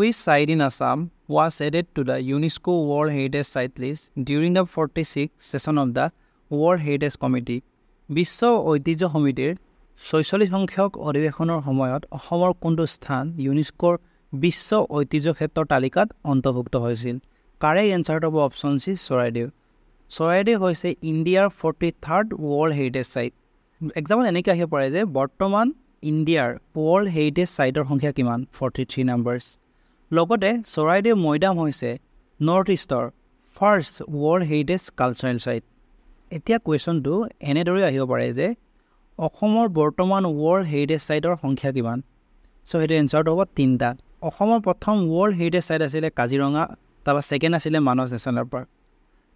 which site in Assam was added to the UNESCO World Heritage Site List during the 46th session of the World Heritage Committee? বিশ্ব ঐতিহ্য সমিতিৰ ছয়চল্লিছ সংখ্যক অধিৱেশনৰ সময়ত অসমৰ কোনটো স্থান ইউনেস্কোৰ বিশ্ব ঐতিহ্য ক্ষেত্ৰৰ তালিকাত অন্তৰ্ভুক্ত হৈছিল কাৰেক্ট এনচাৰটো হ'ব অপশ্যন চি চৰাইদেউ চৰাইদেউ হৈছে ইণ্ডিয়াৰ forty third world heritage site একজামত এনেকৈ আহিব পাৰে যে বৰ্তমান ইণ্ডিয়াৰ ৱৰ্ল্ড হেৰিটেজ ছাইটৰ সংখ্যা কিমান ফৰ্টি থ্ৰী নাম্বাৰ্ছ লগতে চৰাইদেউ মৈদাম হৈছে নৰ্থ ইষ্টৰ first world heritage cultural site এতিয়া কুৱেশ্যনটো এনেদৰে আহিব পাৰে যে অসমৰ বৰ্তমান ৱৰ্ল্ড হেৰিটেজ চাইটৰ সংখ্যা কিমান ছ' সেইটো এনচাৰটো হ'ব তিনিটা অসমৰ প্ৰথম ৱৰ্ল্ড হেৰিটেজ চাইট আছিলে কাজিৰঙা তাৰপৰা ছেকেণ্ড আছিলে Manas national park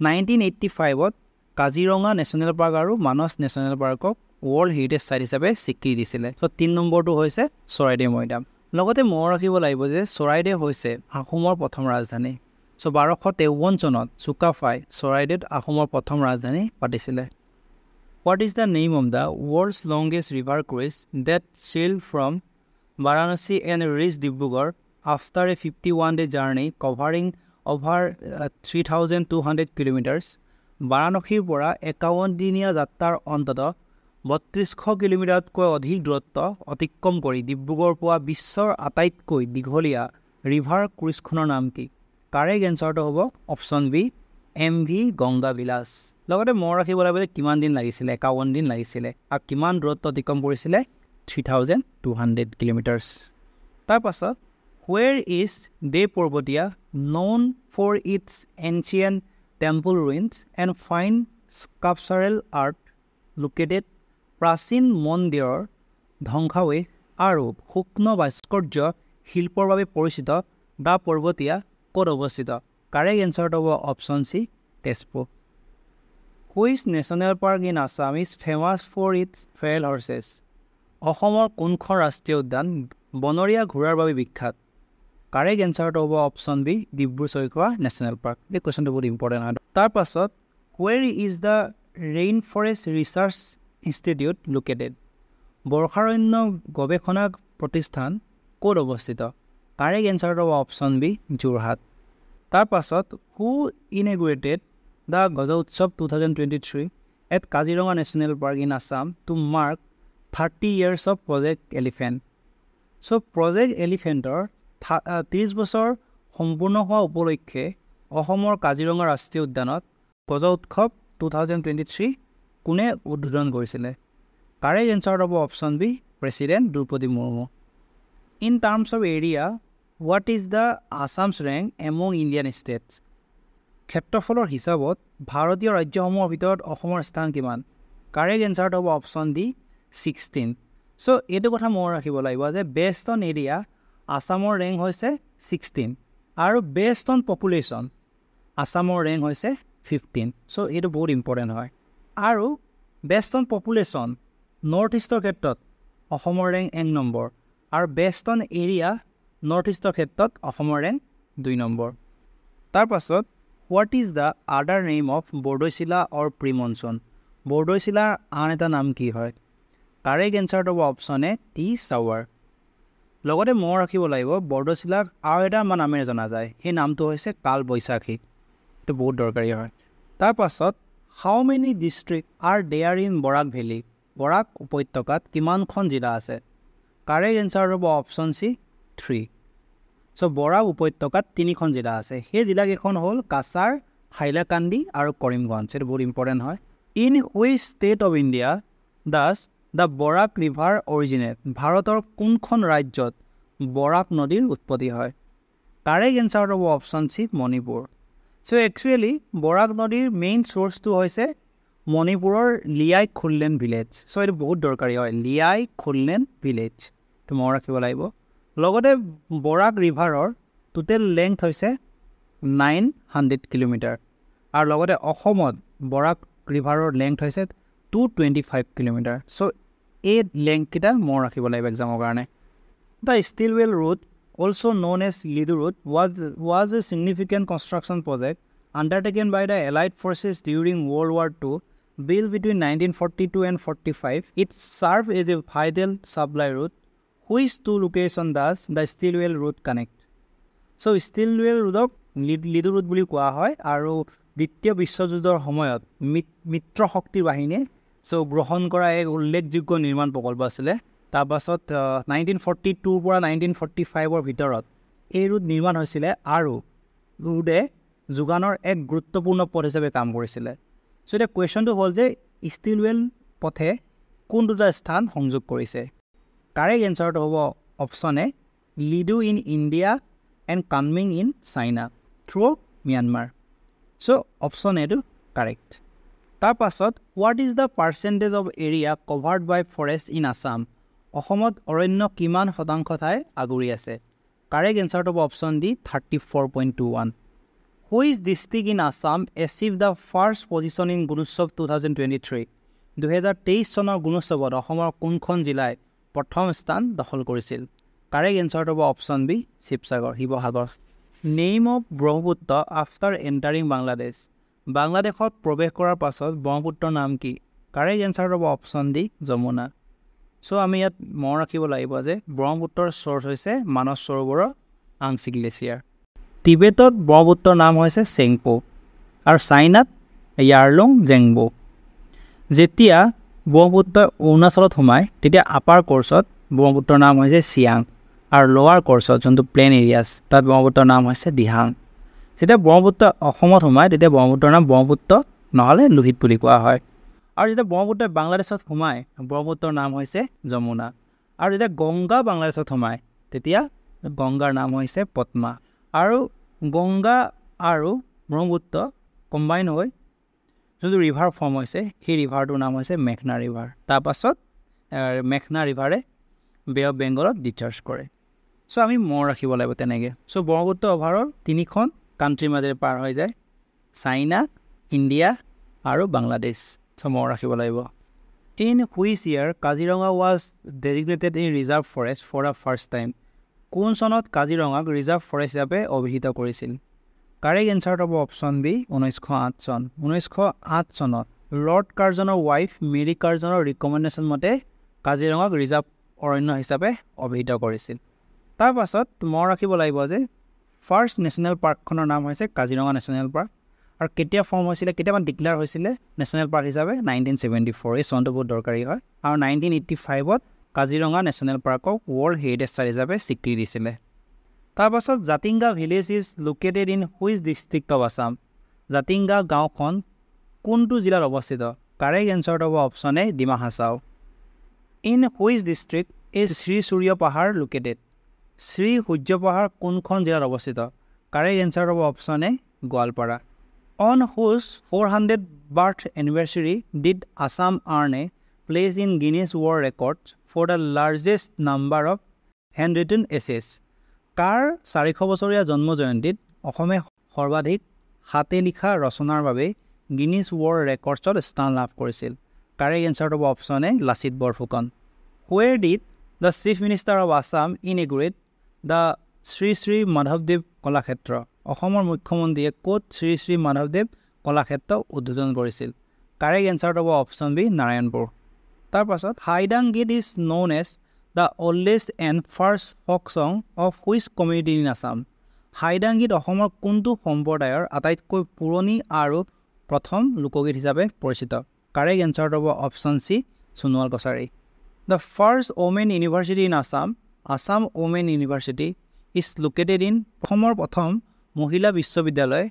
nineteen eighty ফাইভত কাজিৰঙা নেশ্যনেল পাৰ্ক আৰু মানস নেশ্যনেল পাৰ্কক ৱৰ্ল্ড হেৰিটেজ চাইট হিচাপে স্বীকৃতি দিছিলে চ' তিনি নম্বৰটো হৈছে চৰাইদেউ মৈদাম লগতে মনত ৰাখিব লাগিব যে চৰাইদেউ হৈছে আহোমৰ প্ৰথম ৰাজধানী চ' বাৰশ তেৱন্ন চনত চুকাফাই চৰাইদেউত আহোমৰ প্ৰথম ৰাজধানী পাতিছিলে what is the name of the world's longest river cruise that sail from Varanasi and reach Dibrugarh after a fifty one day journey covering over three thousand two hundred kilometres বাৰাণসীৰ পৰা একাৱন্নদিনীয়া যাত্ৰাৰ অন্ততঃ বত্ৰিছশ কিলোমিটাৰতকৈ অধিক দূৰত্ব অতিক্ৰম কৰি ডিব্ৰুগড় পোৱা বিশ্বৰ আটাইতকৈ দীঘলীয়া ৰিভাৰ ক্ৰুইজখনৰ নাম কি কাৰে গেঞ্চাৰটো হ'ব option B M V Ganga Vilas লগতে মনত ৰাখিব লাগিব যে কিমান দিন লাগিছিলে একাৱন্ন দিন লাগিছিলে আৰু কিমান দূৰত্ব অতিক্ৰম কৰিছিলে three thousand two hundred kilometres তাৰপাছত where is the Parbatia known for its ancient temple ruins and fine sculptural art located প্ৰাচীন মন্দিৰৰ ধ্বংসাৱেশ আৰু শুক্ন ভাস্কৰ্য শিল্পৰ বাবে পৰিচিত দা পৰ্বতীয়া ক'ত অৱস্থিত কাৰেক্ট এনচাৰ হ'ব option C Tezpur which national park in Assam is famous for its feral horses অসমৰ কোনখন ৰাষ্ট্ৰীয় উদ্যান বনৰীয়া ঘোঁৰাৰ বাবে বিখ্যাত কাৰেক্ট এনচাৰটো হ'ব option B Dibru Saikhowa national park এই কুৱেশ্যনটো বহুত ইম্পৰ্টেণ্ট হয় তাৰপাছত পাছত where is the rain forest research institute located বৰ্ষাৰণ্য গৱেষণা প্ৰতিষ্ঠান ক'ত অৱস্থিত কাৰেক এনচাৰটো অপশ্যন বি যোৰহাট তাৰ পাছত who inaugurated the Gaj Utsav two thousand twenty three at Kaziranga national park in Assam to mark thirty years of project elephant so' project এলিফেণ্টৰ ত্ৰিছ বছৰ সম্পূৰ্ণ হোৱা উপলক্ষে অসমৰ কাজিৰঙা ৰাষ্ট্ৰীয় উদ্যানত গজ Utsav two thousand twenty three কোনে উদ্বোধন কৰিছিলে কাৰে এঞ্চাৰ হ'ব option B president Droupadi Murmu in terms of area what is the Assam's rank among Indian states ক্ষেত্ৰফলৰ হিচাপত ভাৰতীয় ৰাজ্যসমূহৰ ভিতৰত অসমৰ স্থান কিমান কাৰেক্ট এঞ্চাৰত হ'ব অপশ্যন ডি ছিক্সটিন চ' এইটো কথা মনত ৰাখিব লাগিব যে বেষ্ট অন এৰিয়া আছামৰ ৰেংক হৈছে ছিক্সটিন আৰু বেষ্ট অন পপুলেশ্যন আছামৰ ৰেংক হৈছে ফিফটিন চ' এইটো বহুত ইম্পৰ্টেণ্ট হয় আৰু বেষ্ট অন পপুলেশ্যন নৰ্থ ইষ্টৰ ক্ষেত্ৰত অসমৰ ৰেংক এক নম্বৰ আৰু বেষ্ট অন এৰিয়া নৰ্থ ইষ্টৰ ক্ষেত্ৰত অসমৰ ৰেংক দুই নম্বৰ তাৰপাছত what is the other name of Bordoisila or pre monsoon বৰদৈচিলাৰ আন এটা নাম কি হয় কাৰেক্ট এনচাৰটো হ'ব অপশ্যন এ টি চাৱাৰ লগতে মন ৰাখিব লাগিব বৰদৈচিলাক আৰু এটা আমাৰ নামেৰে জনা যায় সেই নামটো হৈছে কাল বৈশাখী এইটো বহুত দৰকাৰী হয় তাৰপাছত how many district are there in Barak valley Barak উপত্যকাত কিমানখন জিলা আছে কাৰে এনচাৰ হ'ব অপশ্যন চি থ্ৰী ছ' বৰাক উপত্যকাত তিনিখন জিলা আছে সেই জিলাকেইখন হ'ল কাছাৰ হাইলাকান্দি আৰু কৰিমগঞ্জ এইটো বহুত ইম্পৰ্টেণ্ট হয় in which state of India does the Barak river originate ভাৰতৰ কোনখন ৰাজ্যত বৰাক নদীৰ উৎপত্তি হয় কাৰে এনচাৰ হ'ব option C Manipur so' actually Barak নদীৰ মেইন চ'ৰ্চটো হৈছে মণিপুৰৰ লিয়াই খুললেন ভিলেজ চ' এইটো বহুত দৰকাৰী হয় লিয়াই খুললেন ভিলেজ এইটো মনত ৰাখিব লাগিব লগতে বৰাক ৰিভাৰৰ টোটেল লেংথ হৈছে নাইন হাণ্ড্ৰেড কিলোমিটাৰ আৰু লগতে অসমত বৰাক ৰিভাৰৰ লেংথ হৈছে two twenty five kilometre so' এই লেংথকেইটা মনত ৰাখিব লাগিব একজামৰ কাৰণে এটা Stilwell road also' known as Ledo road was was a significant construction project undertaken by the allied forces during World War two built between nineteen forty two and forty five it serve as a vital supply road which two location does the Stilwell road connect so' Stilwell ৰোডক Ledo road বুলি কোৱা হয় আৰু দ্বিতীয় বিশ্বযুদ্ধৰ সময়ত মিত মিত্ৰ শক্তি বাহিনীয়ে চ' গ্ৰহণ কৰা এক উল্লেখযোগ্য নিৰ্মাণ প্ৰকল্প আছিলে তাৰপাছত নাইনটিন ফৰ্টি টুৰ পৰা নাইনটিন ফৰ্টি ফাইভৰ ভিতৰত এই ৰোড নিৰ্মাণ হৈছিলে আৰু ৰোডে যোগানৰ এক গুৰুত্বপূৰ্ণ পথ হিচাপে কাম কৰিছিলে চ' এতিয়া কুৱেশ্যনটো হ'ল যে ষ্টিলৱেল পথে কোন দুটা স্থান সংযোগ কৰিছে কাৰেক্ট এনচাৰটো হ'ব option A Ledo in India and Kunming in China through Myanmar so' option এটো কাৰেক্ট তাৰপাছত what is the percentage of area covered by forest in Assam অসমত অৰণ্য কিমান শতাংশ ঠাই আগুৰি আছে কাৰেক্ট এনচাৰটো হ'ব option D thirty four point two one which district in Assam achieve the first position in Gunotsav two thousand twenty three দুহেজাৰ তেইছ চনৰ গুণোৎসৱত অসমৰ কোনখন জিলাই প্ৰথম স্থান দখল কৰিছিল কাৰেক্ট এনচাৰটো হ'ব option B Sivasagar Sivasagar name of Brahmaputra after entering Bangladesh বাংলাদেশত প্ৰৱেশ কৰাৰ পাছত ব্ৰহ্মপুত্ৰৰ নাম কি কাৰেক্ট এনচাৰটো হ'ব অপশ্যন ডি যমুনা চ' আমি ইয়াত মন ৰাখিব লাগিব যে ব্ৰহ্মপুত্ৰৰ চৰ্চ হৈছে মানস সৰোবৰৰ আংচি গ্লেচিয়াৰ টিবেটত ব্ৰহ্মপুত্ৰৰ নাম হৈছে চেংপ' আৰু চাইনাত য়াৰলং জেংবো যেতিয়া ব্ৰহ্মপুত্ৰই অৰুণাচলত সোমায় তেতিয়া আপাৰ কৰ্চত ব্ৰহ্মপুত্ৰৰ নাম হৈছে চিয়াং আৰু লৱাৰ কৰ্চত যোনটো প্লেন এৰিয়াছ তাত ব্ৰহ্মপুত্ৰৰ নাম হৈছে দিহাং যেতিয়া ব্ৰহ্মপুত্ৰ অসমত সোমায় তেতিয়া ব্ৰহ্মপুত্ৰৰ নাম ব্ৰহ্মপুত্ৰ নহ'লে লোহিত বুলি কোৱা হয় আৰু যেতিয়া ব্ৰহ্মপুত্ৰই বাংলাদেশত সোমায় ব্ৰহ্মপুত্ৰৰ নাম হৈছে যমুনা আৰু যেতিয়া গংগা বাংলাদেশত সোমায় তেতিয়া গংগাৰ নাম হৈছে পদ্মা আৰু গংগা আৰু ব্ৰহ্মপুত্ৰ কম্বাইন হৈ যোনটো ৰিভাৰ ফৰ্ম হৈছে সেই ৰিভাৰটোৰ নাম হৈছে মেঘনা ৰিভাৰ তাৰপাছত মেঘনা ৰিভাৰে বে অফ বেংগলত ডিচাৰ্জ কৰে চ' আমি মনত ৰাখিব লাগিব তেনেকৈ চ' ব্ৰহ্মপুত্ৰ অভাৰৰ তিনিখন কাণ্ট্ৰীৰ মাজেৰে পাৰ হৈ যায় চাইনা ইণ্ডিয়া আৰু বাংলাদেশ চমৰ ৰাখিব লাগিব in which year Kaziranga was designated in reserve forest for the first time কোন চনত কাজিৰঙাক ৰিজাৰ্ভ ফৰেষ্ট হিচাপে অভিহিত কৰিছিল কাৰেক্ট এনচাৰ হ'ব অপশ্যন বি ঊনৈছশ আঠ চন ঊনৈছশ আঠ চনত লৰ্ড কাৰ্জনৰ ৱাইফ মেৰি কাৰ্জনৰ ৰিকমেণ্ডেশ্যন মতে কাজিৰঙাক ৰিজাৰ্ভ অৰণ্য হিচাপে অভিহিত কৰিছিল তাৰপাছত পাছত মনত ৰাখিব লাগিব যে ফাৰ্ষ্ট নেশ্যনেল পাৰ্কখনৰ নাম হৈছে কাজিৰঙা নেশ্যনেল পাৰ্ক আৰু কেতিয়া ফৰ্ম হৈছিলে কেতিয়ামান ডিক্লেয়াৰ হৈছিলে নেশ্যনেল পাৰ্ক হিচাপে নাইনটিন চেভেণ্টি ফ'ৰ এই চনটো বহুত দৰকাৰী হয় আৰু নাইনটিন এইটি ফাইভত কাজিৰঙা নেশ্যনেল পাৰ্কক ৱৰ্ল্ড হেৰিটেজ ছাইট হিচাপে স্বীকৃতি দিছিলে তাৰপাছত Jatinga village is located in which district of Assam Jatinga গাঁওখন কোনটো জিলাত অৱস্থিত কাৰেক্ট এনচাৰত হ'ব অপশ্যনে Dima Hasao in which district is Sri Surya Pahar located Shri Surya পাহাৰ কোনখন জিলাত অৱস্থিত কাৰেক্ট এনচাৰত হ'ব অপশ্যনে Goalpara on whose four hundred birth anniversary did Assam earn a place in Guinness world record for the largest number of handwritten essays কাৰ চাৰিশ বছৰীয়া জন্ম জয়ন্তীত অসমে সৰ্বাধিক হাতে লিখা ৰচনাৰ বাবে গিনিজ ৱৰ্ল্ড ৰেকৰ্ডছত স্থান লাভ কৰিছিল কাৰে এনচাৰ হ'ব option A Lachit Borphukan where did the chief minister of Assam in inaugurate the Sri Sri মাধৱদেৱ কলাক্ষেত্ৰ অসমৰ মুখ্যমন্ত্ৰীয়ে ক'ত শ্ৰী শ্ৰী মাধৱদেৱ কলাক্ষেত্ৰ উদ্বোধন কৰিছিল কাৰেক এনচাৰটো হ'ব অপশ্যন বি নাৰায়ণপুৰ তাৰপাছত Haidang Geet is known as the oldest and first folk song of which community in Assam Haidang গীত অসমৰ কোনটো সম্প্ৰদায়ৰ আটাইতকৈ পুৰণি আৰু প্ৰথম লোকগীত হিচাপে পৰিচিত কাৰেক এনচাৰটো হ'ব option C Sonowal Kachari the first women university in Assam Assam women university is located in অসমৰ প্ৰথম মহিলা বিশ্ববিদ্যালয়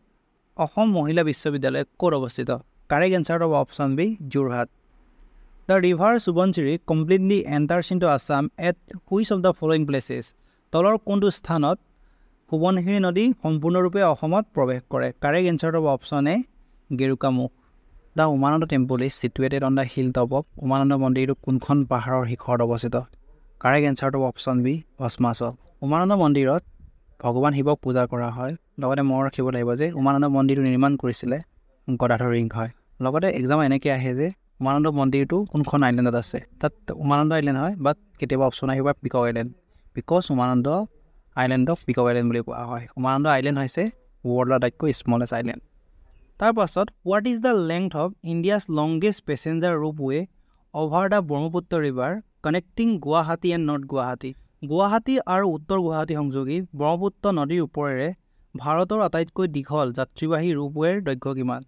অসম মহিলা বিশ্ববিদ্যালয় ক'ত অৱস্থিত correct answer of option B Jorhat the river Subansiri completely enters into Assam at which of the following places তলৰ কোনটো স্থানত সোৱণশিৰি নদী সম্পূৰ্ণৰূপে অসমত প্ৰৱেশ কৰে correct answer of option A Gerukamukh the Umananda temple is situated on the hill top of Umananda মন্দিৰটো কোনখন পাহাৰৰ শিখৰত অৱস্থিত correct answer of option B অসমাচল উমানন্দ মন্দিৰত ভগৱান শিৱক পূজা কৰা হয় লগতে মনত ৰাখিব লাগিব যে উমানন্দ মন্দিৰটো নিৰ্মাণ কৰিছিলে গদাধৰ ৰিংঘয় লগতে এক্সাম এনেকৈ আহে যে উমানন্দ মন্দিৰটো কোনখন আইলেণ্ডত আছে তাত উমানন্দ আইলেণ্ড হয় বাট কেতিয়াবা অপশ্যন আহিব পাৰে পিকক আইলেণ্ড বিকজ উমানন্দ আইলেণ্ডক পিকক আইলেণ্ড বুলি কোৱা হয় উমানন্দ আইলেণ্ড হৈছে ৱৰ্ল্ডৰ আটাইতকৈ স্মলেষ্ট আইলেণ্ড তাৰপাছত what is the length of India's longest passenger ropeway over the Brahmaputra river connecting Guwahati and north Guwahati Guwahati আৰু উত্তৰ গুৱাহাটী সংযোগী ব্ৰহ্মপুত্ৰ নদীৰ ওপৰেৰে ভাৰতৰ আটাইতকৈ দীঘল যাত্ৰীবাহী ৰোপৱেৰ দৈৰ্ঘ্য কিমান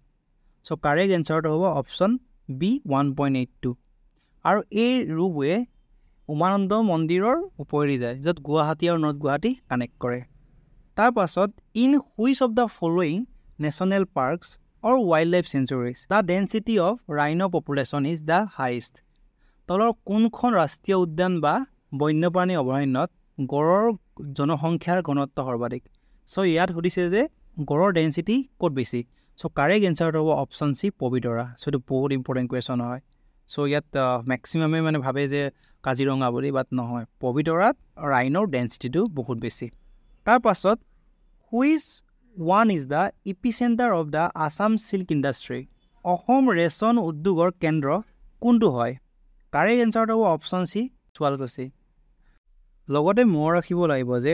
চ' কাৰেক্ট এনচাৰটো হ'ব option B one point eight two আৰু এই ৰোপৱে উমানন্দ মন্দিৰৰ ওপৰেদি যায় য'ত গুৱাহাটী আৰু নৰ্থ গুৱাহাটী কানেক্ট কৰে তাৰ পাছত in which of the following national parks or wildlife sanctuaries the density of rhino' population is the highest তলৰ কোনখন ৰাষ্ট্ৰীয় উদ্যান বা বন্যপ্ৰাণী অভয়াৰণ্যত গঁড়ৰ জনসংখ্যাৰ ঘনত্ব সৰ্বাধিক চ' ইয়াত সুধিছে যে গঁড়ৰ ডেঞ্চিটি ক'ত বেছি চ' কাৰেক্ট এনচাৰটো হ'ব অপশ্যন চি পবিতৰা চ' এইটো বহুত ইম্পৰ্টেণ্ট কুৱেশ্যন হয় চ' ইয়াত মেক্সিমামে মানে ভাবে যে কাজিৰঙা বুলি বাট নহয় পবিতৰাত ৰাইনৰ ডেঞ্চিটিটো বহুত বেছি তাৰপাছত which one is the epicentre of the Assam silk industry Assam ৰেচন উদ্যোগৰ কেন্দ্ৰ কোনটো হয় কাৰেক্ট এনচাৰটো হ'ব অপশ্যন চি শুৱালকুছি লগতে মনত ৰাখিব লাগিব যে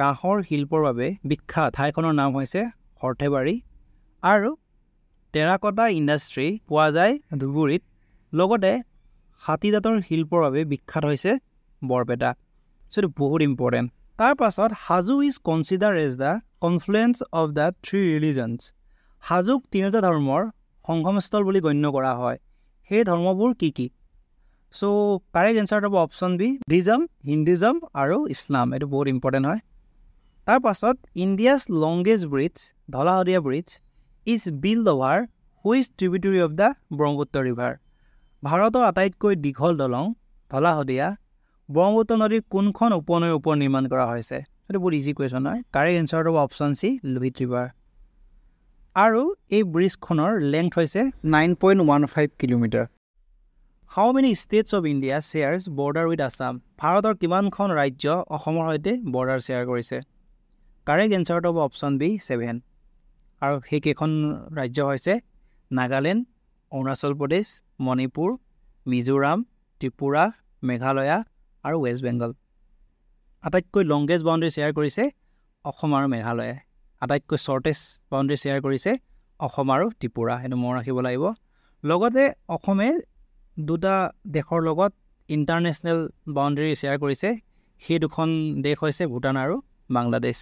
কাঁহৰ শিল্পৰ বাবে বিখ্যাত ঠাইখনৰ নাম হৈছে সৰ্থেবাৰী আৰু টেৰাকটা ইণ্ডাষ্ট্ৰী পোৱা যায় ধুবুৰীত লগতে হাতীজাতৰ শিল্পৰ বাবে বিখ্যাত হৈছে বৰপেটা সেইটো বহুত ইম্পৰ্টেণ্ট তাৰ পাছত Hajo is consider as the confluence of the three religions হাজুক তিনিটা ধৰ্মৰ সংগমস্থল বুলি গণ্য কৰা হয় সেই ধৰ্মবোৰ কি কি চ' কাৰেক্ট এনচাৰটো হ'ব অপশ্যন বি ডিজম হিন্দুজম আৰু ইছলাম এইটো বহুত ইম্পৰ্টেণ্ট হয় তাৰ পাছত India's longest bridge Dhola Sadiya bridge is build over which tributary of the Brahmaputra river ভাৰতৰ আটাইতকৈ দীঘল দলং ধলাশদিয়া ব্ৰহ্মপুত্ৰ নদীৰ কোনখন উপনৈৰ ওপৰত নিৰ্মাণ কৰা হৈছে সেইটো বহুত ইজি কুৱেশ্যন হয় কাৰেক্ট এনচাৰটো হ'ব অপশ্যন চি লোহিত ৰিভাৰ আৰু এই ব্ৰিজখনৰ লেংথ হৈছে nine point one five kilometre how many states of India shares border with Assam ভাৰতৰ কিমানখন ৰাজ্য অসমৰ সৈতে বৰ্ডাৰ শ্বেয়াৰ কৰিছে কাৰেক্ট এনচাৰটো হ'ব অপশ্যন বি ছেভেন আৰু সেইকেইখন ৰাজ্য হৈছে নাগালেণ্ড অৰুণাচল প্ৰদেশ মণিপুৰ মিজোৰাম ত্ৰিপুৰা মেঘালয়া আৰু ৱেষ্ট বেংগল আটাইতকৈ লংগেষ্ট বাউণ্ডেৰী শ্বেয়াৰ কৰিছে অসম আৰু মেঘালয়ে আটাইতকৈ শ্বৰ্টেষ্ট বাউণ্ডেৰী শ্বেয়াৰ কৰিছে অসম আৰু ত্ৰিপুৰা সেইটো মনত ৰাখিব লাগিব লগতে অসমে দুটা দেশৰ লগত ইণ্টাৰনেশ্যনেল বাউণ্ডেৰী শ্বেয়াৰ কৰিছে সেই দুখন দেশ হৈছে ভূটান আৰু Bangladesh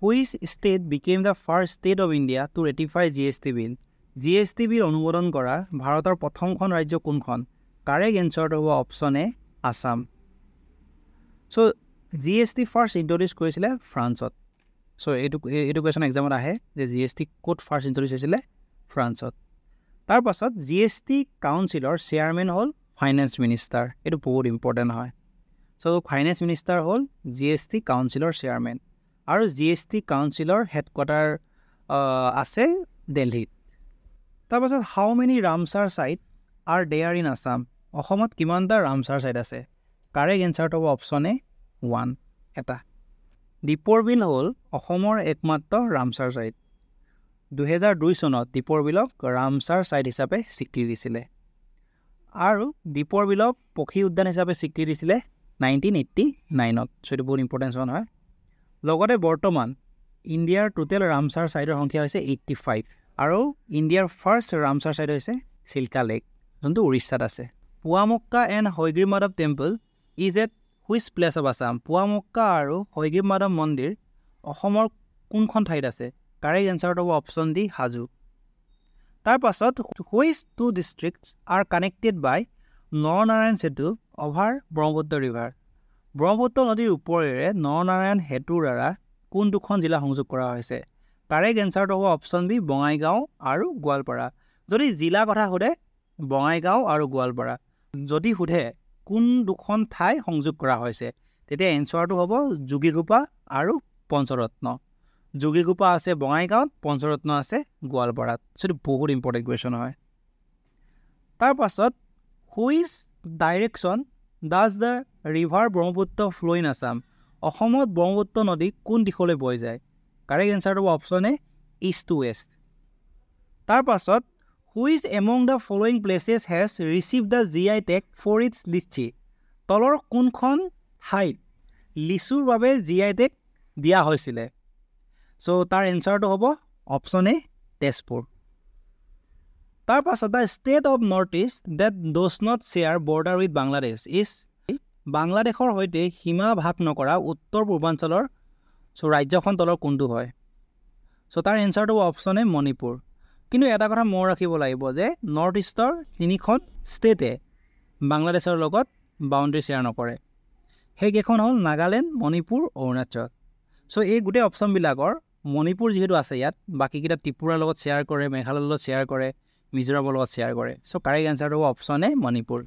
which state became the first state of India to ratify G S T bill G S T bill অনুমোদন কৰা ভাৰতৰ প্ৰথমখন ৰাজ্য কোনখন কাৰেক এনচাৰটো হ'ব option A Assam so' G S T first introduce কৰিছিলে ফ্ৰান্সত চ' এইটো এইটো কুৱেশ্যন এক্সামত আহে যে জি এছ টি ক'ত ফাৰ্ষ্ট ইণ্ট্ৰডিউচ হৈছিলে ফ্ৰান্সত তাৰ পাছত জি এছ টি কাউন্সিলৰ চেয়াৰমেন হ'ল ফাইনেন্স মিনিষ্টাৰ এইটো বহুত ইম্পৰ্টেণ্ট হয় চ' ফাইনেন্স মিনিষ্টাৰ হ'ল জি এছ টি কাউন্সিলৰ চেয়াৰমেন আৰু জি এছ টি কাউন্সিলৰ হেডকোৱাৰ্টাৰ আছে দেলহিত তাৰপাছত how many Ramsar site are there in Assam অসমত কিমানটা ৰামচাৰ ছাইট আছে কাৰেক্ট এনচাৰটো হ'ব অপশ্যন এ ওৱান এটা দীপৰ বিল হ'ল অসমৰ একমাত্ৰ ৰামচাৰ ছাইট দুহেজাৰ দুই চনত দীপৰ বিলক ৰামচাৰ ছাইট হিচাপে স্বীকৃতি দিছিলে আৰু দীপৰ বিলক পক্ষী উদ্যান হিচাপে স্বীকৃতি দিছিলে নাইনটিন এইট্টি নাইনত চ' এইটো বহুত ইম্পৰ্টেঞ্চ হোৱা নহয় লগতে বৰ্তমান ইণ্ডিয়াৰ টোটেল ৰামচাৰ ছাইটৰ সংখ্যা হৈছে এইট্টি ফাইভ আৰু ইণ্ডিয়াৰ ফাৰ্ষ্ট ৰামচাৰ ছাইট হৈছে চিল্কা লেক যোনটো উৰিষ্যাত আছে Poa Mecca and Hayagriva Madhava temple is at which place of Assam Poa Mecca আৰু হৈগ্ৰী মাধৱ মন্দিৰ অসমৰ কোনখন ঠাইত আছে কাৰেক্ট এনচাৰটো হ'ব অপশ্যন ডি হাজু তাৰপাছত which two district are connected by Naranarayan Setu over Brahmaputra river Brahmaputra নদীৰ ওপৰেৰে নৰনাৰায়ণ সেতুৰ দ্বাৰা কোন দুখন জিলা সংযোগ কৰা হৈছে কাৰেক্ট এনচাৰটো হ'ব অপশ্যন বি বঙাইগাঁও আৰু গোৱালপাৰা যদি জিলা কথা সোধে বঙাইগাঁও আৰু গোৱালপাৰা যদি সোধে কোন দুখন ঠাই সংযোগ কৰা হৈছে তেতিয়া এনচাৰটো হ'ব যোগীঘোপা আৰু পঞ্চৰত্ন যোগীগোপা আছে বঙাইগাঁৱত পঞ্চৰত্ন আছে গোৱালপাৰাত সেইটো বহুত ইম্পৰ্টেণ্ট কুৱেশ্যন হয় তাৰ পাছত who direction does the river Brahmaputra flow' in Assam অসমত ব্ৰহ্মপুত্ৰ নদী কোন দিশলৈ বৈ যায় কাৰেক্ট এনচাৰটো option A east to west তাৰ পাছত who among the following places has receive the G I tag for its litchi তলৰ কোনখন ঠাইত লিচুৰ বাবে জি আই টেক দিয়া হৈছিলে চ' তাৰ এনচাৰটো হ'ব অপশ্যন এ তেজপুৰ তাৰপাছত the state of north east that does not share border with Bangladesh is বাংলাদেশৰ সৈতে সীমা ভাগ নকৰা উত্তৰ পূৰ্বাঞ্চলৰ চ' ৰাজ্যখন তলৰ কোনটো হয় চ' তাৰ এনচাৰটো হ'ব অপশ্যন এ মণিপুৰ কিন্তু এটা কথা মনত ৰাখিব লাগিব যে নৰ্থ ইষ্টৰ তিনিখন ষ্টেটে বাংলাদেশৰ লগত বাউণ্ডেৰী শ্বেয়াৰ নকৰে সেইকেইখন হ'ল নাগালেণ্ড মণিপুৰ অৰুণাচল চ' এই গোটেই অপশ্যনবিলাকৰ মণিপুৰ যিহেতু আছে ইয়াত বাকীকেইটা ত্ৰিপুৰাৰ লগত শ্বেয়াৰ কৰে মেঘালয়ৰ লগত শ্বেয়াৰ কৰে মিজোৰামৰ লগত শ্বেয়াৰ কৰে চ' কাৰেক্ট এনচাৰটো হ'ব A Manipur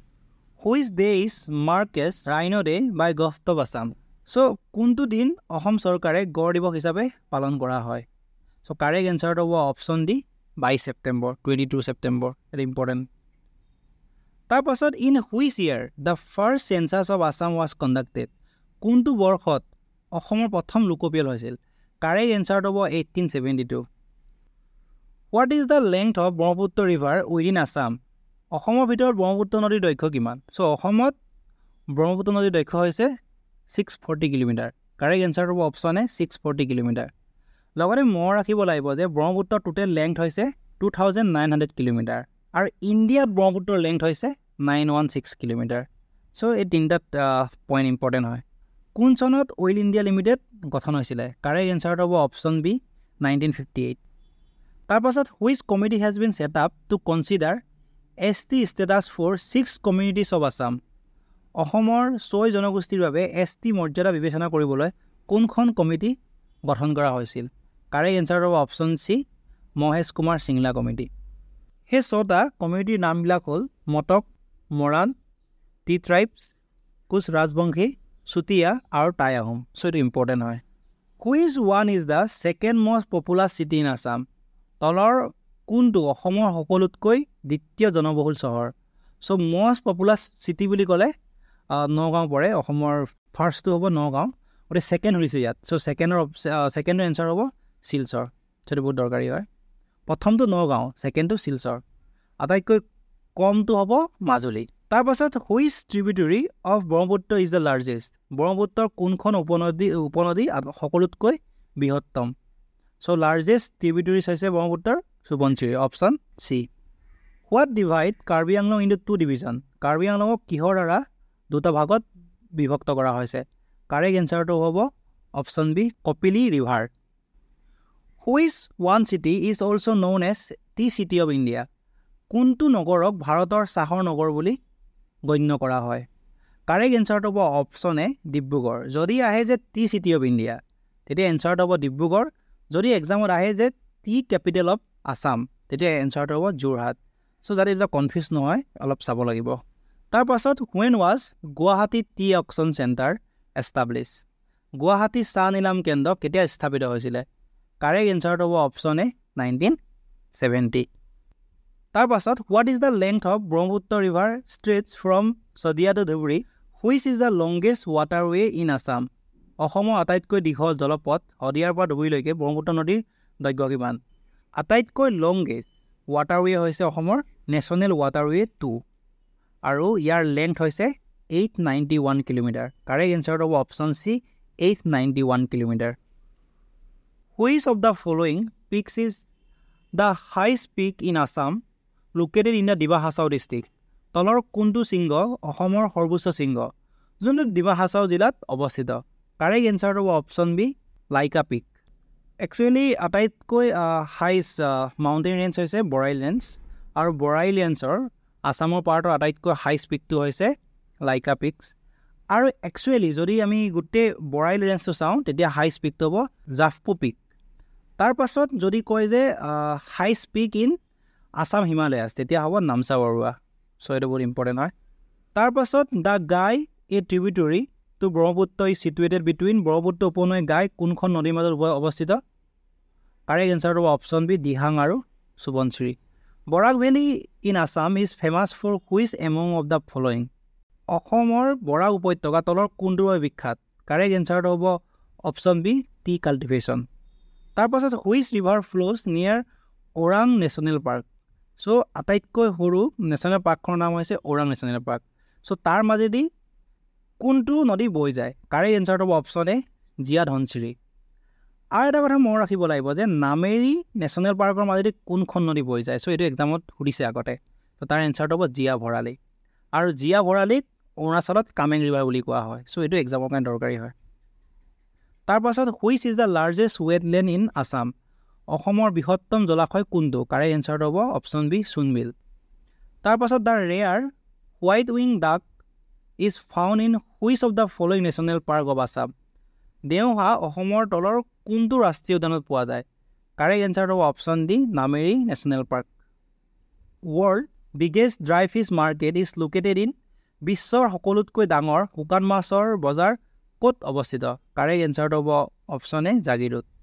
which day is marked rhino' day by গফ্ট বাচাম চ' কোনটো দিন অসম চৰকাৰে গড় দিৱস হিচাপে পালন কৰা হয় চ' কাৰেক্ট এনচাৰটো হ'ব অপশ্যন ডি বাইছ ছেপ্টেম্বৰ টুৱেণ্টি টু ছেপ্টেম্বৰ এটা ইম্পৰ্টেণ্ট তাৰপাছত in which year the first census of Assam was conducted কোনটো বৰ্ষত অসমৰ প্ৰথম লোকপিয়ল হৈছিল তাৰে এনচাৰটো হ'ব eighteen seventy two what is the length of Brahmaputra river within Assam অসমৰ ভিতৰত ব্ৰহ্মপুত্ৰ নদীৰ দক্ষ কিমান চ' অসমত ব্ৰহ্মপুত্ৰ নদীৰ দক্ষ হৈছে ছিক্স ফৰ্টি কিলোমিটাৰ কাৰেক এনচাৰটো হ'ব অপশ্যনে ছিক্স ফৰ্টি কিলোমিটাৰ লগতে মনত ৰাখিব লাগিব যে ব্ৰহ্মপুত্ৰৰ টোটেল লেংথ হৈছে two thousand nine hundred kilometre আৰু ইণ্ডিয়াত ব্ৰহ্মপুত্ৰৰ লেংথ হৈছে nine one six kilometre so' এই তিনিটাত পইণ্ট ইম্পৰ্টেণ্ট হয় কোন চনত অইল ইণ্ডিয়া লিমিটেড গঠন হৈছিলে কাৰে এনচাৰত হ'ব option B nineteen fifty eight তাৰপাছত which committee has been set up to consider S T status for six communities of Assam অসমৰ ছয় জনগোষ্ঠীৰ বাবে এছ টি মৰ্যাদা বিবেচনা কৰিবলৈ কোনখন কমিটি গঠন কৰা হৈছিল কাৰে এনচাৰত হ'ব option C Mahesh Kumar Singla committee সেই ছটা কমিউনিটিৰ নামবিলাক হ'ল মটক মৰাণ টি ট্ৰাইবছ কোচ ৰাজবংশী চুতীয়া আৰু টাই আহোম চ' এইটো ইম্পৰ্টেণ্ট হয় which one is the second most popular city in Assam তলৰ কোনটো অসমৰ সকলোতকৈ দ্বিতীয় জনবহুল চহৰ চ' মষ্ট পপুলাৰ চিটি বুলি ক'লে নগাঁও পৰে অসমৰ ফাৰ্ষ্টটো হ'ব নগাঁও গতিকে ছেকেণ্ড সুধিছে ইয়াত চ' ছেকেণ্ডৰ ছেকেণ্ডৰ এনচাৰ হ'ব শিলচৰ সেইটো বহুত দৰকাৰী হয় প্ৰথমটো নগাঁও ছেকেণ্ডটো শিলচৰ আটাইতকৈ কমটো হ'ব মাজুলী তাৰপাছত which tributary of Brahmaputra is the largest ব্ৰহ্মপুত্ৰৰ কোনখন উপনদী উপনদী সকলোতকৈ বৃহত্তম ছ' লাৰ্জেষ্ট ট্ৰিবিউটৰীজ হৈছে ব্ৰহ্মপুত্ৰৰ Subansiri option C what divide Karbi Anglong into two division Karbi আংলঙক কিহৰ দ্বাৰা দুটা ভাগত বিভক্ত কৰা হৈছে কাৰেক্ট এনচাৰটো হ'ব option B Kopili river which one city is also' known as tea city of India কোনটো নগৰক ভাৰতৰ চাহৰ নগৰ বুলি গণ্য কৰা হয় কাৰেক্ট এনচাৰটো হ'ব অপশ্যন এ ডিব্ৰুগড় যদি আহে যে টি চিটি অৱ ইণ্ডিয়া তেতিয়া এনচাৰটো হ'ব ডিব্ৰুগড় যদি এক্সামত আহে যে টি কেপিটেল অফ আছাম তেতিয়া এনচাৰটো হ'ব যোৰহাট চ' যাতে এইবিলাক কনফিউজ নহয় অলপ চাব লাগিব তাৰপাছত when was Guwahati tea auction centre establish Guwahati চাহ নিলাম কেন্দ্ৰ কেতিয়া স্থাপিত হৈছিলে কাৰেক্ট এনচাৰটো হ'ব অপশ্যন এ নাইনটিন চেভেণ্টি তাৰ পাছত what is the length of Brahmaputra river stretches from Sadiya to Dhubri which is the longest waterway in Assam অসমৰ আটাইতকৈ দীঘল জলপথ শদিয়াৰ পৰা ধুবুৰীলৈকে ব্ৰহ্মপুত্ৰ নদীৰ দৈৰ্ঘ্য কিমান আটাইতকৈ লংগেষ্ট ৱাটাৰ ৱে হৈছে অসমৰ নেশ্যনেল ৱাটাৰ ৱে টু আৰু ইয়াৰ লেংথ হৈছে eight ninety one kilometre correct এনচাৰটো হ'ব option C eight ninety one kilometre which of the following peaks is the highest peak in Assam located in the Dima Hasao district তলৰ কোনটো শৃংগ অসমৰ সৰ্বোচ্চ শৃংগ যোনটো ডিবা হাছাও জিলাত অৱস্থিত কাৰেক্ট এনচাৰটো হ'ব option B Laika peak actually আটাইতকৈ হাইষ্ট মাউণ্টেইন ৰেঞ্জ হৈছে বৰাইল ৰেঞ্জ আৰু বৰাইল ৰেঞ্জৰ আছামৰ পাৰ্টৰ আটাইতকৈ হাইষ্ট পিকটো হৈছে লাইকা পিকছ আৰু একচুৱেলি যদি আমি গোটেই বৰাইল ৰেঞ্জটো চাওঁ তেতিয়া হাইষ্ট পিকটো হ'ব জাফপু পিক তাৰপাছত যদি কয় যে highest peak in Assam Himalayas তেতিয়া হ'ব নামচা বৰুৱা চ' এইটো বহুত ইম্পৰ্টেণ্ট হয় তাৰপাছত the Gai a tributary to Brahmaputra is situated between Brahmaputra উপনৈ গাই কোনখন নদীৰ মাজত অৱস্থিত কাৰেক্ট এনচাৰটো হ'ব অপশ্যন বি দিহাং আৰু Subansiri Barak valley in Assam is famous for which among of the following অসমৰ বৰাক উপত্যকা তলৰ কোনটোৰ বাবে বিখ্যাত কাৰেক্ট এনচাৰটো হ'ব অপশ্যন বি টি কাল্টিভেশ্যন তাৰপাছত which river flows near Orang national park চ' আটাইতকৈ সৰু নেশ্যনেল পাৰ্কখনৰ নাম হৈছে ওৰাং নেশ্যনেল পাৰ্ক চ' তাৰ মাজেদি কোনটো নদী বৈ যায় কাৰে এনচাৰটো হ'ব অপশ্যন এ জীয়া ধনশিৰি আৰু এটা কথা মনত ৰাখিব লাগিব যে নামেৰি নেশ্যনেল পাৰ্কৰ মাজেদি কোনখন নদী বৈ যায় চ' এইটো এক্সামত সুধিছে আগতে চ' তাৰ এনচাৰটো হ'ব জীয়া ভঁৰালী আৰু জীয়া ভঁৰালীক অৰুণাচলত কামেং ৰিভাৰ বুলি কোৱা হয় চ' এইটো এক্সামৰ কাৰণে দৰকাৰী হয় তাৰপাছত which is the largest wetland in Assam অসমৰ বৃহত্তম জলাশয় কোনটো কাৰে এনচাৰ হ'ব অপশ্যন বি চুনবিল তাৰপাছত the rare white wing duck is found in which of the following national park of Assam দেওহা অসমৰ তলৰ কোনটো ৰাষ্ট্ৰীয় উদ্যানত পোৱা যায় কাৰে এনচাৰ হ'ব option D Nameri national park world biggest dry fish market is located in বিশ্বৰ সকলোতকৈ ডাঙৰ শুকান মাছৰ বজাৰ ক'ত অৱস্থিত কাৰে এনচাৰ হ'ব অপশ্যন এ জাগিৰোড